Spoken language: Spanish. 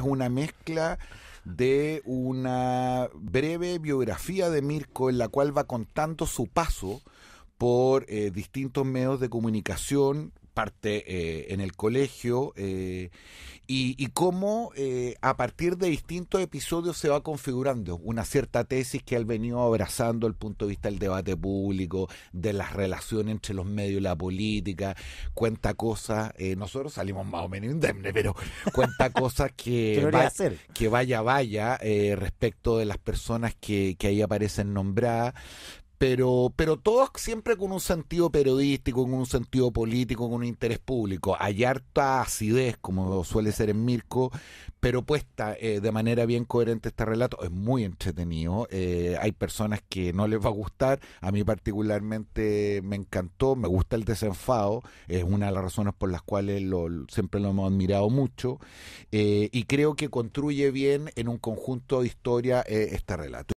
es una mezcla de una breve biografía de Mirko en la cual va contando su paso por eh, distintos medios de comunicación parte eh, en el colegio eh, y, cómo eh, a partir de distintos episodios se va configurando una cierta tesis que ha venido abrazando el punto de vista del debate público, de las relaciones entre los medios y la política, cuenta cosas, nosotros salimos más o menos indemnes, pero cuenta cosas que, vaya, que vaya, vaya respecto de las personas que, que ahí aparecen nombradas, pero, pero todos siempre con un sentido periodístico, con un sentido político, con un interés público. Hay harta acidez, como suele ser en Mirko, pero puesta eh, de manera bien coherente este relato. Es muy entretenido. Eh, hay personas que no les va a gustar. A mí particularmente me encantó, me gusta el desenfado. Es una de las razones por las cuales lo, siempre lo hemos admirado mucho. Eh, y creo que construye bien en un conjunto de historia este relato.